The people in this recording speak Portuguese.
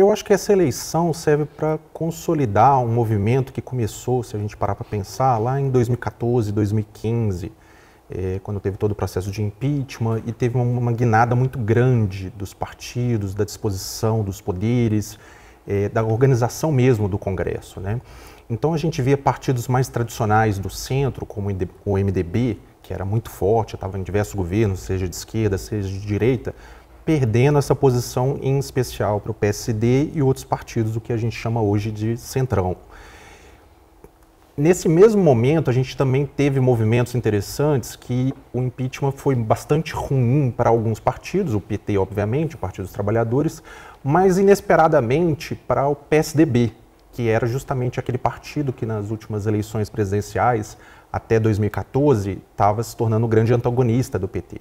Eu acho que essa eleição serve para consolidar um movimento que começou, se a gente parar para pensar, lá em 2014, 2015, é, quando teve todo o processo de impeachment e teve uma, uma guinada muito grande dos partidos, da disposição dos poderes, é, da organização mesmo do Congresso. Né? Então a gente via partidos mais tradicionais do centro, como o MDB, que era muito forte, estava em diversos governos, seja de esquerda, seja de direita, perdendo essa posição em especial para o PSD e outros partidos, o que a gente chama hoje de centrão. Nesse mesmo momento, a gente também teve movimentos interessantes que o impeachment foi bastante ruim para alguns partidos, o PT, obviamente, o Partido dos Trabalhadores, mas inesperadamente para o PSDB, que era justamente aquele partido que nas últimas eleições presidenciais, até 2014, estava se tornando o grande antagonista do PT.